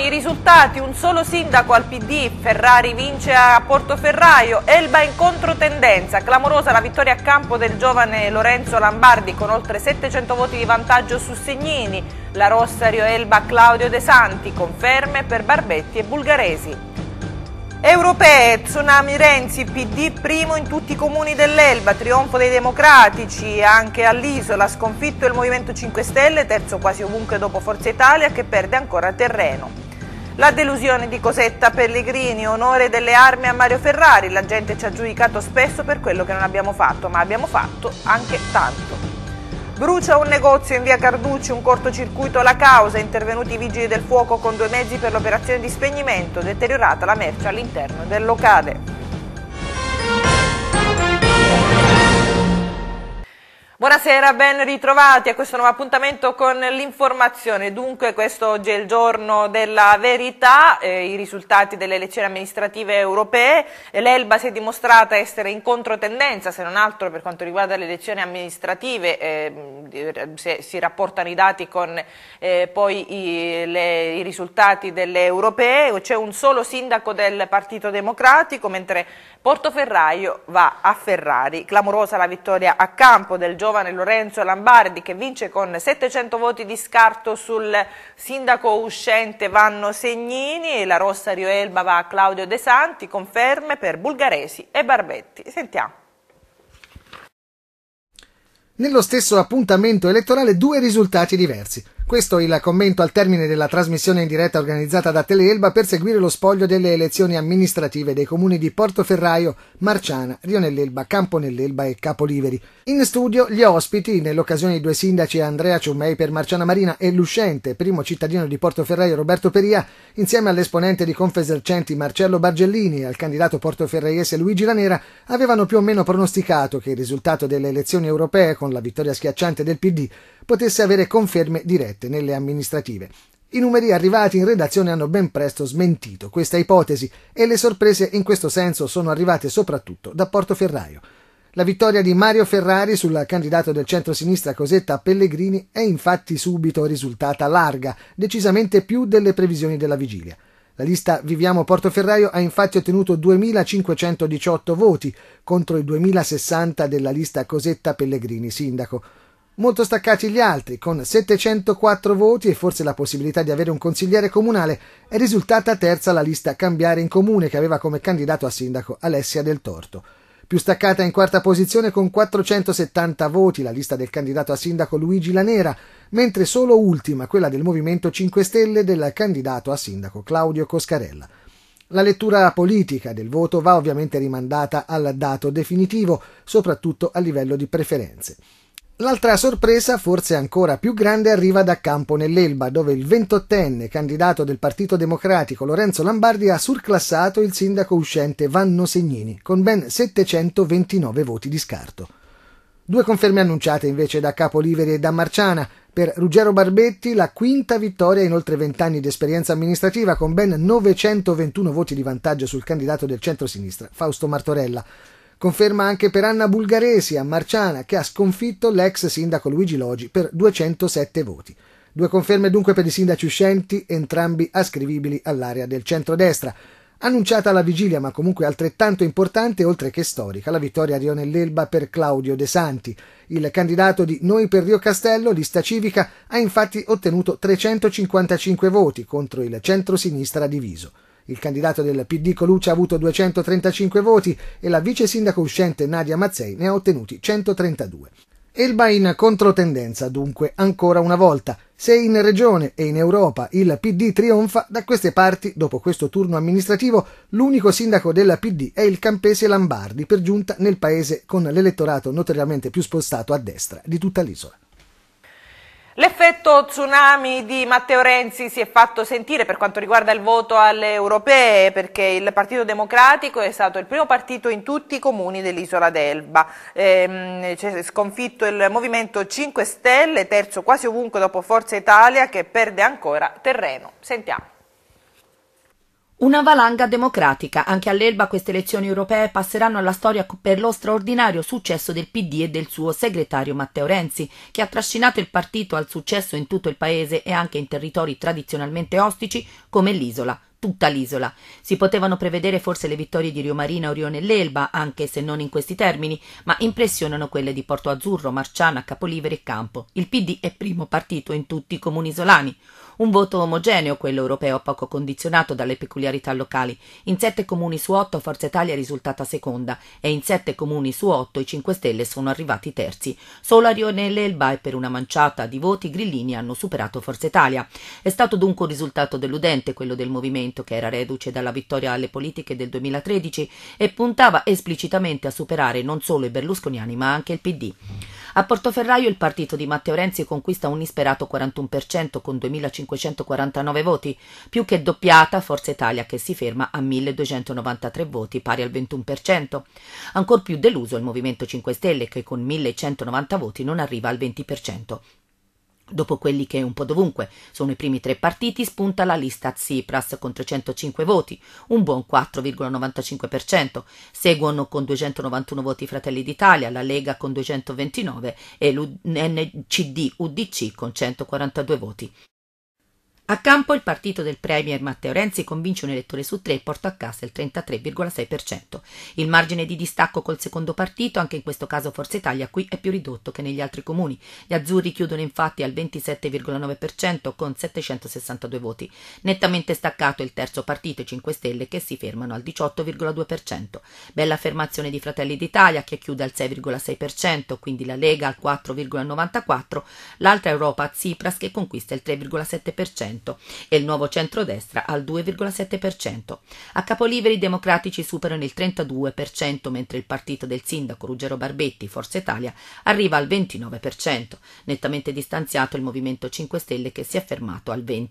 i risultati, un solo sindaco al PD, Ferrari vince a Portoferraio, Elba in controtendenza, clamorosa la vittoria a campo del giovane Lorenzo Lambardi con oltre 700 voti di vantaggio su Segnini, la Rossario Elba Claudio De Santi, conferme per Barbetti e Bulgaresi. Europee, tsunami Renzi, PD primo in tutti i comuni dell'Elba, trionfo dei democratici anche all'isola, sconfitto il Movimento 5 Stelle, terzo quasi ovunque dopo Forza Italia che perde ancora terreno. La delusione di Cosetta Pellegrini, onore delle armi a Mario Ferrari, la gente ci ha giudicato spesso per quello che non abbiamo fatto, ma abbiamo fatto anche tanto. Brucia un negozio in via Carducci, un cortocircuito alla causa, intervenuti i vigili del fuoco con due mezzi per l'operazione di spegnimento, deteriorata la merce all'interno del locale. Buonasera, ben ritrovati a questo nuovo appuntamento con l'informazione. Dunque, questo oggi è il giorno della verità, eh, i risultati delle elezioni amministrative europee. L'Elba si è dimostrata essere in controtendenza, se non altro per quanto riguarda le elezioni amministrative, eh, se, si rapportano i dati con eh, poi i, le, i, risultati delle europee. C'è un solo sindaco del Partito Democratico, mentre Portoferraio va a Ferrari. Clamorosa la vittoria a campo del giovane giovane Lorenzo Lambardi che vince con 700 voti di scarto sul sindaco uscente Vanno Segnini, e la rossa Rio Elba va a Claudio De Santi, conferme per Bulgaresi e Barbetti. Sentiamo. Nello stesso appuntamento elettorale due risultati diversi. Questo il commento al termine della trasmissione in diretta organizzata da Teleelba per seguire lo spoglio delle elezioni amministrative dei comuni di Portoferraio, Marciana, Rionell'Elba, nell'Elba e Capoliveri. In studio gli ospiti, nell'occasione i due sindaci Andrea Ciumei per Marciana Marina e l'uscente, primo cittadino di Portoferraio Roberto Peria, insieme all'esponente di Confesercenti Marcello Bargellini e al candidato portoferraiese Luigi Lanera, avevano più o meno pronosticato che il risultato delle elezioni europee, con la vittoria schiacciante del PD, potesse avere conferme dirette nelle amministrative. I numeri arrivati in redazione hanno ben presto smentito questa ipotesi e le sorprese in questo senso sono arrivate soprattutto da Portoferraio. La vittoria di Mario Ferrari sul candidato del centro-sinistra Cosetta Pellegrini è infatti subito risultata larga, decisamente più delle previsioni della vigilia. La lista Viviamo Portoferraio ha infatti ottenuto 2.518 voti contro i 2.060 della lista Cosetta Pellegrini Sindaco molto staccati gli altri, con 704 voti e forse la possibilità di avere un consigliere comunale, è risultata terza la lista Cambiare in Comune che aveva come candidato a sindaco Alessia Del Torto. Più staccata in quarta posizione con 470 voti la lista del candidato a sindaco Luigi Lanera, mentre solo ultima quella del Movimento 5 Stelle del candidato a sindaco Claudio Coscarella. La lettura politica del voto va ovviamente rimandata al dato definitivo, soprattutto a livello di preferenze. L'altra sorpresa, forse ancora più grande, arriva da Campo nell'Elba, dove il ventottenne candidato del Partito Democratico Lorenzo Lombardi ha surclassato il sindaco uscente Vanno Segnini, con ben 729 voti di scarto. Due conferme annunciate invece da Capoliveri e da Marciana. Per Ruggero Barbetti la quinta vittoria in oltre vent'anni di esperienza amministrativa con ben 921 voti di vantaggio sul candidato del centro-sinistra, Fausto Martorella. Conferma anche per Anna Bulgaresi a Marciana che ha sconfitto l'ex sindaco Luigi Logi per 207 voti. Due conferme dunque per i sindaci uscenti, entrambi ascrivibili all'area del centrodestra. Annunciata alla vigilia, ma comunque altrettanto importante, oltre che storica, la vittoria a Rio nell'Elba per Claudio De Santi. Il candidato di Noi per Rio Castello, lista civica, ha infatti ottenuto 355 voti contro il centro-sinistra diviso. Il candidato del PD Colucci ha avuto 235 voti e la vice sindaco uscente Nadia Mazzei ne ha ottenuti 132. Elba in controtendenza, dunque, ancora una volta. Se in regione e in Europa il PD trionfa, da queste parti, dopo questo turno amministrativo, l'unico sindaco della PD è il campese Lambardi, per giunta nel paese con l'elettorato notoriamente più spostato a destra di tutta l'isola. L'effetto tsunami di Matteo Renzi si è fatto sentire per quanto riguarda il voto alle europee perché il Partito Democratico è stato il primo partito in tutti i comuni dell'isola d'Elba. Ehm, c'è sconfitto il Movimento 5 Stelle, terzo quasi ovunque dopo Forza Italia che perde ancora terreno. Sentiamo. Una valanga democratica. Anche all'Elba queste elezioni europee passeranno alla storia per lo straordinario successo del PD e del suo segretario Matteo Renzi, che ha trascinato il partito al successo in tutto il paese e anche in territori tradizionalmente ostici come l'isola tutta l'isola. Si potevano prevedere forse le vittorie di Rio Marina, Orione e l'Elba, anche se non in questi termini, ma impressionano quelle di Porto Azzurro, Marciana, Capolivere e Campo. Il PD è primo partito in tutti i comuni isolani. Un voto omogeneo, quello europeo, poco condizionato dalle peculiarità locali. In sette comuni su otto Forza Italia è risultata seconda e in sette comuni su otto i 5 Stelle sono arrivati terzi. Solo a Rionelle Elba e per una manciata di voti Grillini hanno superato Forza Italia. È stato dunque un risultato deludente quello del movimento che era reduce dalla vittoria alle politiche del 2013 e puntava esplicitamente a superare non solo i berlusconiani ma anche il PD. A Portoferraio il partito di Matteo Renzi conquista un isperato 41% con 2.549 voti, più che doppiata Forza Italia che si ferma a 1.293 voti, pari al 21%. Ancor più deluso il Movimento 5 Stelle che con 1.190 voti non arriva al 20%. Dopo quelli che un po' dovunque sono i primi tre partiti, spunta la lista Tsipras con 305 voti, un buon 4,95%. Seguono con 291 voti Fratelli d'Italia, la Lega con 229 e l'NCD-UDC con 142 voti. A campo il partito del Premier Matteo Renzi convince un elettore su tre e porta a casa il 33,6%. Il margine di distacco col secondo partito, anche in questo caso Forza Italia, qui è più ridotto che negli altri comuni. Gli azzurri chiudono infatti al 27,9% con 762 voti. Nettamente staccato il terzo partito, i 5 Stelle, che si fermano al 18,2%. Bella affermazione di Fratelli d'Italia che chiude al 6,6%, quindi la Lega al 4,94%, l'altra Europa Tsipras che conquista il 3,7%. 2,8% e il nuovo centrodestra al 2,7%. A capoliveri i democratici superano il 32%, mentre il partito del sindaco Ruggero Barbetti, Forza Italia, arriva al 29%, nettamente distanziato il Movimento 5 Stelle che si è fermato al 20%.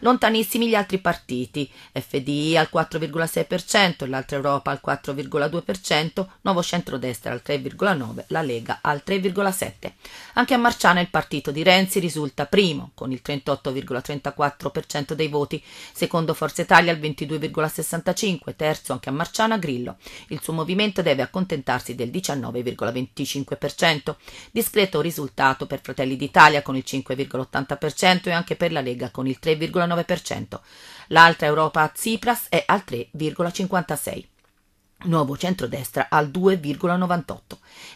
Lontanissimi gli altri partiti, FDI al 4,6%, l'altra Europa al 4,2%, nuovo centrodestra al 3,9%, la Lega al 3,7%. Anche a Marciana il partito di Renzi risulta primo con il 38,34% 44% dei voti, secondo Forza Italia al 22,65, terzo anche a Marciana Grillo. Il suo movimento deve accontentarsi del 19,25%. Discreto risultato per Fratelli d'Italia con il 5,80% e anche per la Lega con il 3,9%. L'altra Europa Tsipras è al 3,56%. Nuovo centrodestra al 2,98.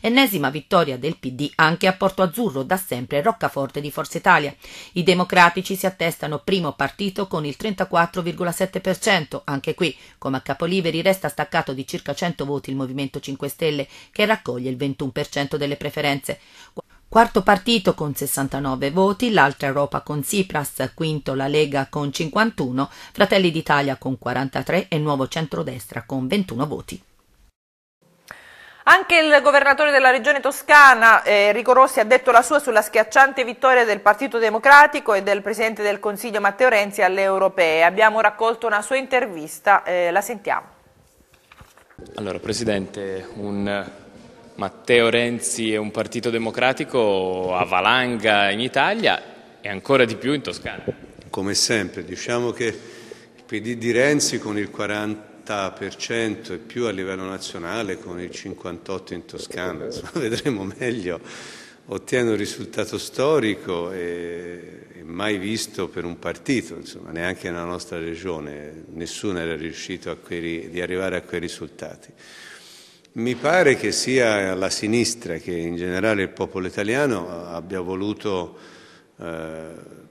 Ennesima vittoria del PD anche a Porto Azzurro, da sempre roccaforte di Forza Italia. I democratici si attestano primo partito con il 34,7%. Anche qui, come a Capoliveri, resta staccato di circa 100 voti il Movimento 5 Stelle, che raccoglie il 21% delle preferenze. Quarto partito con 69 voti, l'altra Europa con Tsipras, quinto la Lega con 51, Fratelli d'Italia con 43 e Nuovo Centrodestra con 21 voti. Anche il governatore della regione toscana, eh, Enrico Rossi, ha detto la sua sulla schiacciante vittoria del Partito Democratico e del Presidente del Consiglio Matteo Renzi alle europee. Abbiamo raccolto una sua intervista, eh, la sentiamo. Allora, Presidente, un Matteo Renzi e un partito democratico a valanga in Italia e ancora di più in Toscana. Come sempre, diciamo che il PD di Renzi con il 40% e più a livello nazionale, con il 58% in Toscana, insomma, vedremo meglio, ottiene un risultato storico e, e mai visto per un partito, insomma, neanche nella nostra regione, nessuno era riuscito quei, di arrivare a quei risultati. Mi pare che sia la sinistra che in generale il popolo italiano abbia voluto eh,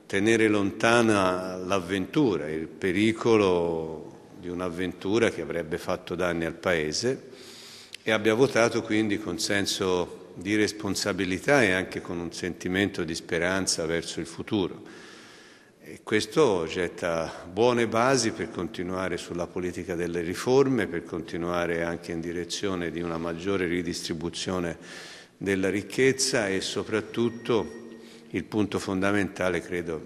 tenere lontana l'avventura, il pericolo di un'avventura che avrebbe fatto danni al Paese e abbia votato quindi con senso di responsabilità e anche con un sentimento di speranza verso il futuro. E questo getta buone basi per continuare sulla politica delle riforme, per continuare anche in direzione di una maggiore ridistribuzione della ricchezza e soprattutto il punto fondamentale credo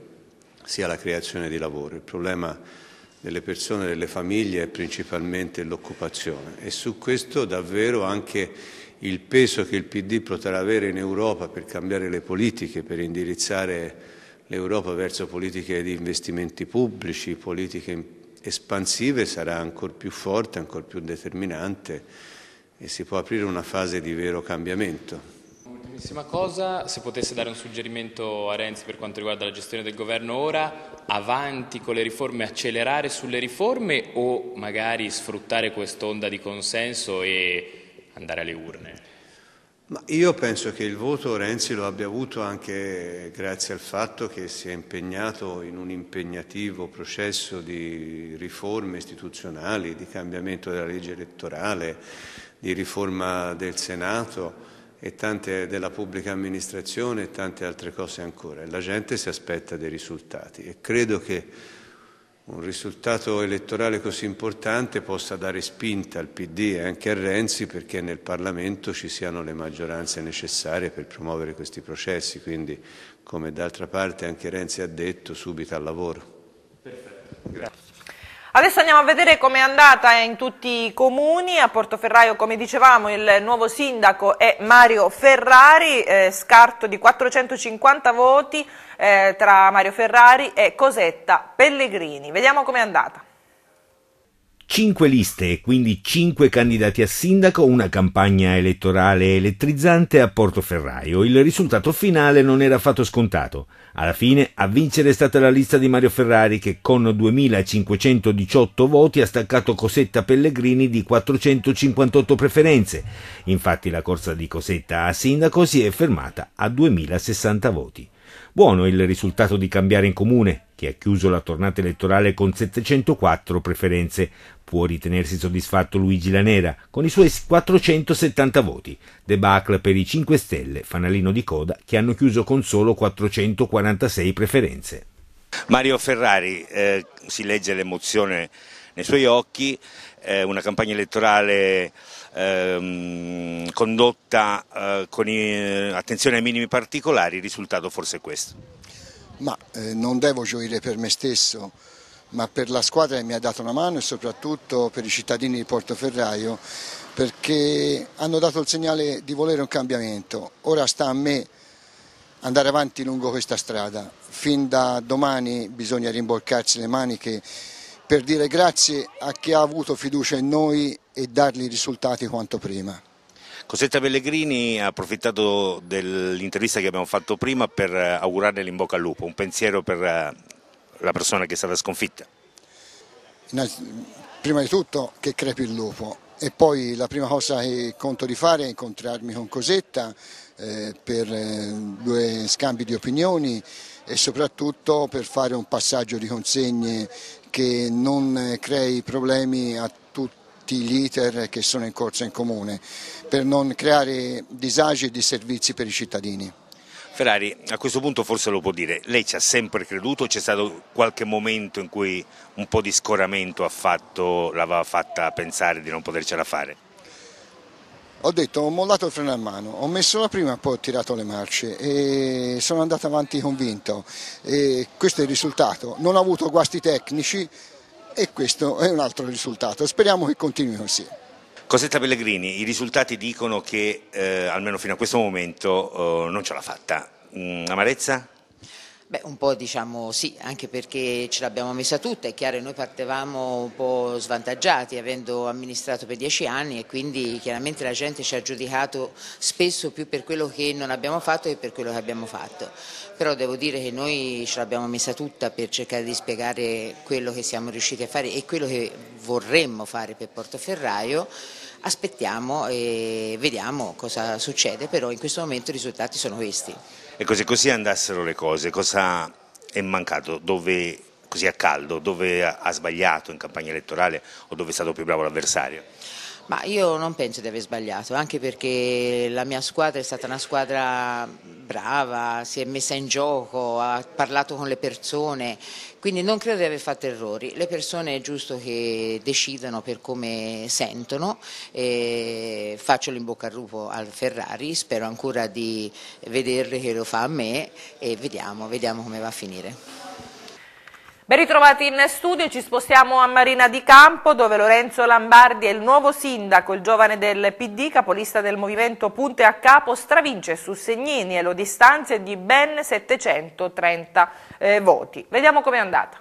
sia la creazione di lavoro. Il problema delle persone, delle famiglie è principalmente l'occupazione e su questo davvero anche il peso che il PD potrà avere in Europa per cambiare le politiche, per indirizzare l'Europa verso politiche di investimenti pubblici, politiche espansive sarà ancora più forte, ancora più determinante e si può aprire una fase di vero cambiamento. Ultimissima cosa, se potesse dare un suggerimento a Renzi per quanto riguarda la gestione del governo ora, avanti con le riforme, accelerare sulle riforme o magari sfruttare quest'onda di consenso e andare alle urne? Ma io penso che il voto Renzi lo abbia avuto anche grazie al fatto che si è impegnato in un impegnativo processo di riforme istituzionali, di cambiamento della legge elettorale, di riforma del Senato e tante della pubblica amministrazione e tante altre cose ancora. La gente si aspetta dei risultati e credo che un risultato elettorale così importante possa dare spinta al PD e anche a Renzi perché nel Parlamento ci siano le maggioranze necessarie per promuovere questi processi, quindi come d'altra parte anche Renzi ha detto, subito al lavoro. Perfetto. Grazie. Adesso andiamo a vedere com'è andata in tutti i comuni, a Portoferraio come dicevamo il nuovo sindaco è Mario Ferrari, eh, scarto di 450 voti eh, tra Mario Ferrari e Cosetta Pellegrini, vediamo com'è andata. 5 liste e quindi 5 candidati a sindaco, una campagna elettorale elettrizzante a Portoferraio. Il risultato finale non era affatto scontato. Alla fine a vincere è stata la lista di Mario Ferrari che con 2518 voti ha staccato Cosetta Pellegrini di 458 preferenze. Infatti la corsa di Cosetta a sindaco si è fermata a 2060 voti. Buono il risultato di cambiare in comune, che ha chiuso la tornata elettorale con 704 preferenze. Può ritenersi soddisfatto Luigi Lanera con i suoi 470 voti. Debacle per i 5 Stelle, fanalino di coda, che hanno chiuso con solo 446 preferenze. Mario Ferrari, eh, si legge l'emozione nei suoi occhi, eh, una campagna elettorale ehm, condotta eh, con i, eh, attenzione ai minimi particolari, il risultato forse è questo ma eh, non devo gioire per me stesso, ma per la squadra che mi ha dato una mano e soprattutto per i cittadini di Portoferraio perché hanno dato il segnale di volere un cambiamento. Ora sta a me andare avanti lungo questa strada. Fin da domani bisogna rimboccarsi le maniche per dire grazie a chi ha avuto fiducia in noi e dargli i risultati quanto prima. Cosetta Pellegrini ha approfittato dell'intervista che abbiamo fatto prima per eh, augurarle in bocca al lupo, un pensiero per eh, la persona che è stata sconfitta. Prima di tutto che crepi il lupo e poi la prima cosa che conto di fare è incontrarmi con Cosetta eh, per eh, due scambi di opinioni e soprattutto per fare un passaggio di consegne che non crei problemi a tutti tutti gli iter che sono in corso in comune per non creare disagi e disservizi per i cittadini. Ferrari, a questo punto forse lo può dire, lei ci ha sempre creduto, c'è stato qualche momento in cui un po' di scoramento ha fatto, l'aveva fatta pensare di non potercela fare? Ho detto, ho mollato il freno a mano, ho messo la prima e poi ho tirato le marce e sono andato avanti convinto. E questo è il risultato, non ho avuto guasti tecnici, e questo è un altro risultato. Speriamo che continui così. Cosetta Pellegrini, i risultati dicono che eh, almeno fino a questo momento eh, non ce l'ha fatta. Mm, amarezza? Beh, un po' diciamo sì, anche perché ce l'abbiamo messa tutta, è chiaro che noi partevamo un po' svantaggiati avendo amministrato per dieci anni e quindi chiaramente la gente ci ha giudicato spesso più per quello che non abbiamo fatto che per quello che abbiamo fatto, però devo dire che noi ce l'abbiamo messa tutta per cercare di spiegare quello che siamo riusciti a fare e quello che vorremmo fare per Portoferraio aspettiamo e vediamo cosa succede, però in questo momento i risultati sono questi. E se così andassero le cose, cosa è mancato? Dove, così a caldo, dove ha sbagliato in campagna elettorale o dove è stato più bravo l'avversario? Ma io non penso di aver sbagliato, anche perché la mia squadra è stata una squadra brava, si è messa in gioco, ha parlato con le persone, quindi non credo di aver fatto errori. Le persone è giusto che decidano per come sentono, faccio l'imbocca al lupo al Ferrari, spero ancora di vederle che lo fa a me e vediamo, vediamo come va a finire. Ben ritrovati in studio, ci spostiamo a Marina di Campo dove Lorenzo Lambardi è il nuovo sindaco, il giovane del PD, capolista del movimento Punte a Capo, stravince su Segnini e lo distanze di ben 730 eh, voti. Vediamo com'è andata.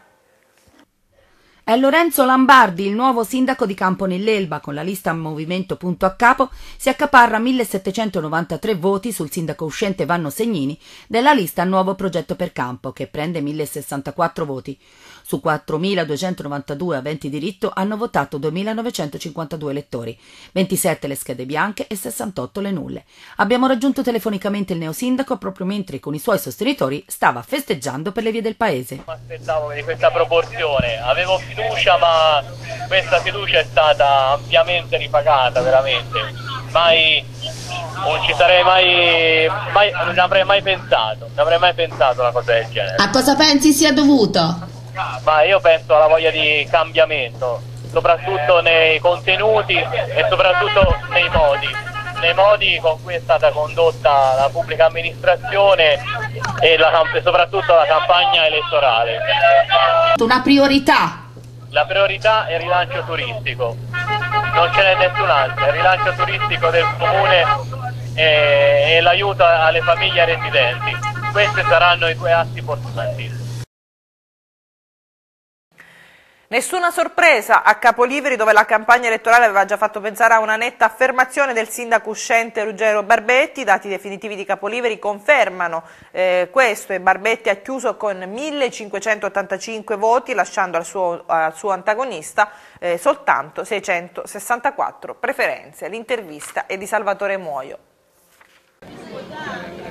È Lorenzo Lambardi, il nuovo sindaco di Campo nell'Elba, con la lista Movimento Punto a capo, si accaparra 1793 voti sul sindaco uscente Vanno Segnini della lista Nuovo Progetto per Campo, che prende 1064 voti. Su 4.292 aventi diritto hanno votato 2.952 elettori, 27 le schede bianche e 68 le nulle. Abbiamo raggiunto telefonicamente il neosindaco proprio mentre con i suoi sostenitori stava festeggiando per le vie del paese. Non aspettavo di questa proporzione, avevo fiducia ma questa fiducia è stata ampiamente ripagata veramente. Mai, non ci sarei mai, mai, non avrei mai pensato, non avrei mai pensato una cosa del genere. A cosa pensi sia dovuto? ma io penso alla voglia di cambiamento, soprattutto nei contenuti e soprattutto nei modi, nei modi con cui è stata condotta la pubblica amministrazione e, la, soprattutto la campagna elettorale. Una priorità? La priorità è il rilancio turistico, non ce n'è nessun'altra, il rilancio turistico del comune e, e l'aiuto alle famiglie residenti. Questi saranno i due assi portanti. Nessuna sorpresa a Capoliveri dove la campagna elettorale aveva già fatto pensare a una netta affermazione del sindaco uscente Ruggero Barbetti, i dati definitivi di Capoliveri confermano eh, questo e Barbetti ha chiuso con 1585 voti lasciando al suo, al suo antagonista eh, soltanto 664 preferenze. L'intervista è di Salvatore Muoio.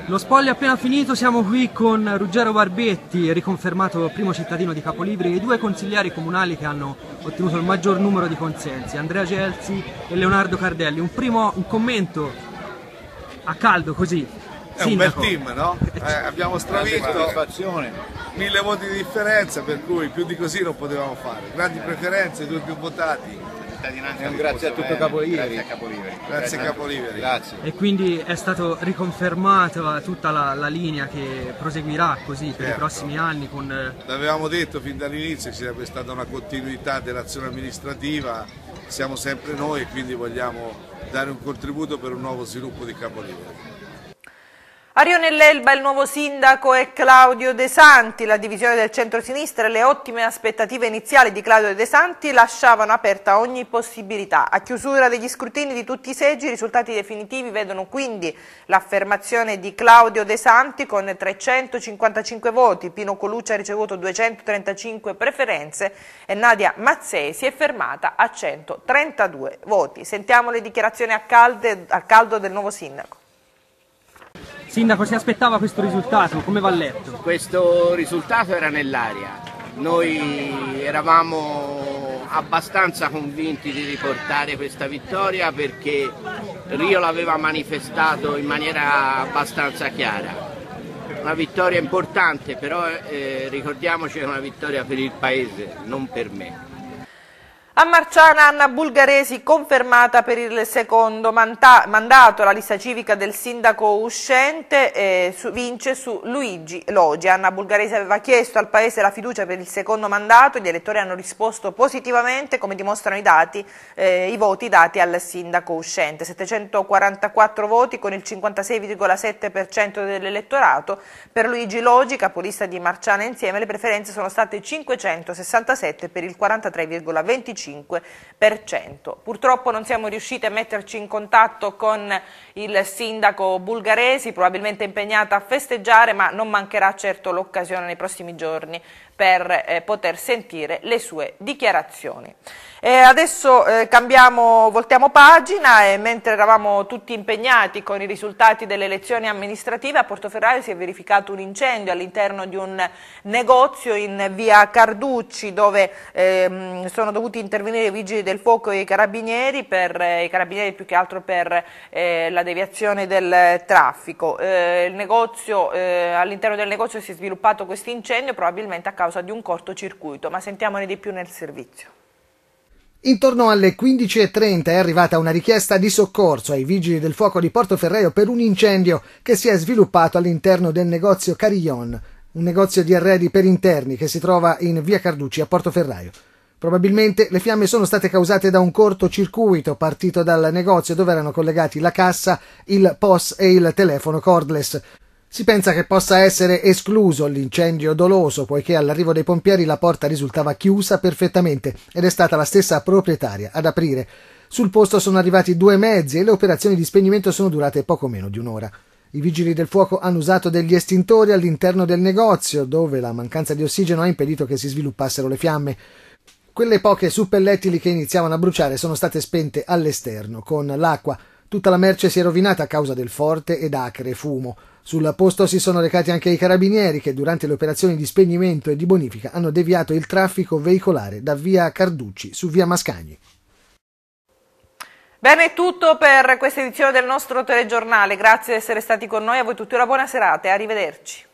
Lo spoglio è appena finito, siamo qui con Ruggero Barbetti, riconfermato primo cittadino di Capolibri, e i due consiglieri comunali che hanno ottenuto il maggior numero di consensi, Andrea Gelsi e Leonardo Cardelli. Un primo un commento a caldo così. È Sindaco. un bel team, no? Eh, eh abbiamo stravinto mille voti di differenza, per cui più di così non potevamo fare. Grandi preferenze, due più votati cittadinanza. E eh, un grazie a tutto Capoliveri. Grazie a Capoliveri. Grazie, a Capoliveri. Grazie. E quindi è stata riconfermata tutta la, la, linea che proseguirà così certo. per i certo. prossimi anni. Con... Eh, L'avevamo detto fin dall'inizio che ci sarebbe stata una continuità dell'azione amministrativa, siamo sempre noi e quindi vogliamo dare un contributo per un nuovo sviluppo di Capoliveri. A Arione L'Elba, il nuovo sindaco è Claudio De Santi, la divisione del centro-sinistra e le ottime aspettative iniziali di Claudio De Santi lasciavano aperta ogni possibilità. A chiusura degli scrutini di tutti i seggi i risultati definitivi vedono quindi l'affermazione di Claudio De Santi con 355 voti, Pino Colucci ha ricevuto 235 preferenze e Nadia Mazzei si è fermata a 132 voti. Sentiamo le dichiarazioni a, calde, a caldo del nuovo sindaco. Sindaco, si aspettava questo risultato, come va letto? Questo risultato era nell'aria, noi eravamo abbastanza convinti di riportare questa vittoria perché Rio l'aveva manifestato in maniera abbastanza chiara. Una vittoria importante, però eh, ricordiamoci che è una vittoria per il Paese, non per me. A Marciana Anna Bulgaresi confermata per il secondo mandato, la lista civica del sindaco uscente eh, su, vince su Luigi Logi. Anna Bulgaresi aveva chiesto al Paese la fiducia per il secondo mandato, gli elettori hanno risposto positivamente come dimostrano i, dati, eh, i voti dati al sindaco uscente. 744 voti con il 56,7% dell'elettorato. Per Luigi Logi, capolista di Marciana insieme, le preferenze sono state 567 per il 43,25% l'85%. Purtroppo non siamo riusciti a metterci in contatto con il sindaco Bulgaresi, probabilmente impegnata a festeggiare, ma non mancherà certo l'occasione nei prossimi giorni per eh, poter sentire le sue dichiarazioni. E adesso eh, cambiamo, voltiamo pagina e mentre eravamo tutti impegnati con i risultati delle elezioni amministrative a Portoferraio si è verificato un incendio all'interno di un negozio in via Carducci dove ehm, sono dovuti intervenire i vigili del fuoco e i carabinieri, per, eh, i carabinieri più che altro per eh, la deviazione del traffico. Eh, eh, all'interno del negozio si è sviluppato questo incendio probabilmente a causa causa di un cortocircuito, ma sentiamone di più nel servizio. Intorno alle 15.30 è arrivata una richiesta di soccorso ai vigili del fuoco di Portoferreo per un incendio che si è sviluppato all'interno del negozio Carillon, un negozio di arredi per interni che si trova in via Carducci a Portoferraio. Probabilmente le fiamme sono state causate da un cortocircuito partito dal negozio dove erano collegati la cassa, il POS e il telefono cordless. Si pensa che possa essere escluso l'incendio doloso, poiché all'arrivo dei pompieri la porta risultava chiusa perfettamente ed è stata la stessa proprietaria ad aprire. Sul posto sono arrivati due mezzi e le operazioni di spegnimento sono durate poco meno di un'ora. I vigili del fuoco hanno usato degli estintori all'interno del negozio, dove la mancanza di ossigeno ha impedito che si sviluppassero le fiamme. Quelle poche suppellettili che iniziavano a bruciare sono state spente all'esterno con l'acqua. Tutta la merce si è rovinata a causa del forte ed acre fumo. Sul posto si sono recati anche i carabinieri che durante le operazioni di spegnimento e di bonifica hanno deviato il traffico veicolare da via Carducci su via Mascagni. Bene, è tutto per questa edizione del nostro telegiornale. Grazie di essere stati con noi. A voi tutti una buona serata e arrivederci.